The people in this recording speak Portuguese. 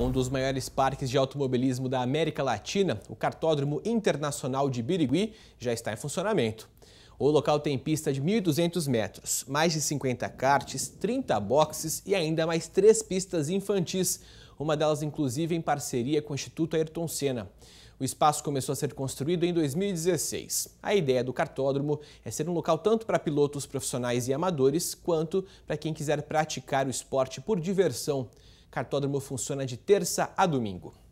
Um dos maiores parques de automobilismo da América Latina, o Cartódromo Internacional de Birigui, já está em funcionamento. O local tem pista de 1.200 metros, mais de 50 karts, 30 boxes e ainda mais três pistas infantis, uma delas inclusive em parceria com o Instituto Ayrton Senna. O espaço começou a ser construído em 2016. A ideia do cartódromo é ser um local tanto para pilotos profissionais e amadores, quanto para quem quiser praticar o esporte por diversão. Cartódromo funciona de terça a domingo.